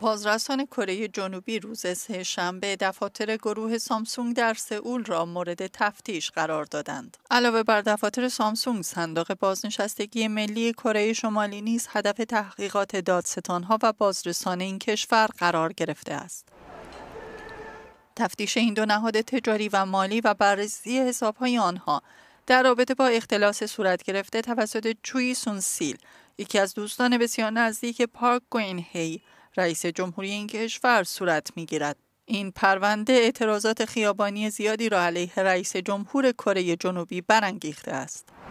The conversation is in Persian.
بازرسان کره جنوبی روز سه دفاتر گروه سامسونگ در سئول را مورد تفتیش قرار دادند. علاوه بر دفاتر سامسونگ، صندوق بازنشستگی ملی کره شمالی نیز هدف تحقیقات دادستانها و بازرسان این کشور قرار گرفته است. تفتیش این دو نهاد تجاری و مالی و بررسی حسابهای آنها در رابطه با اختلاس صورت گرفته توسط چوی سونسیل یکی از دوستان بسیار نزدیک پارک گوین هی رئیس جمهوری این کشور صورت می گیرد. این پرونده اعتراضات خیابانی زیادی را علیه رئیس جمهور کره جنوبی برانگیخته است.